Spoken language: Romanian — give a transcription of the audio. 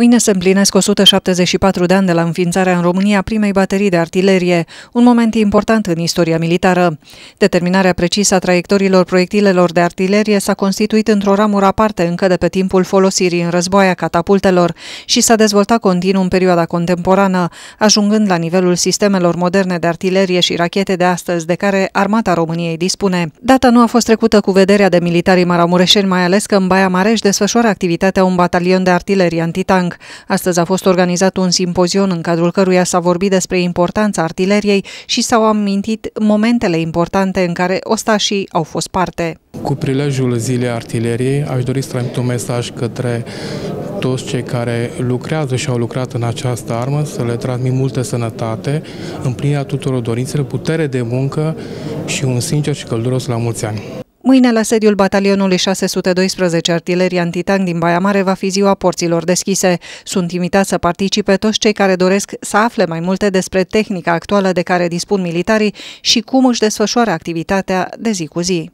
Mâine se împlinesc 174 de ani de la înființarea în România primei baterii de artilerie, un moment important în istoria militară. Determinarea precisă a traiectoriilor proiectilelor de artilerie s-a constituit într-o ramură aparte încă de pe timpul folosirii în război a catapultelor și s-a dezvoltat continuu în perioada contemporană, ajungând la nivelul sistemelor moderne de artilerie și rachete de astăzi de care armata României dispune. Data nu a fost trecută cu vederea de militarii maramureșeni, mai ales că în Baia Mareș desfășoară activitatea un batalion de artilerie antitank. Bank. Astăzi a fost organizat un simpozion în cadrul căruia s-a vorbit despre importanța artileriei și s-au amintit momentele importante în care ostașii au fost parte. Cu prilejul Zilei Artileriei aș dori să transmit un mesaj către toți cei care lucrează și au lucrat în această armă, să le transmit multă sănătate, împlinirea tuturor dorințelor, putere de muncă și un sincer și călduros la mulți ani. Mâine, la sediul batalionului 612 artilerii antitank din Baia Mare, va fi ziua porților deschise. Sunt invitați să participe toți cei care doresc să afle mai multe despre tehnica actuală de care dispun militarii și cum își desfășoară activitatea de zi cu zi.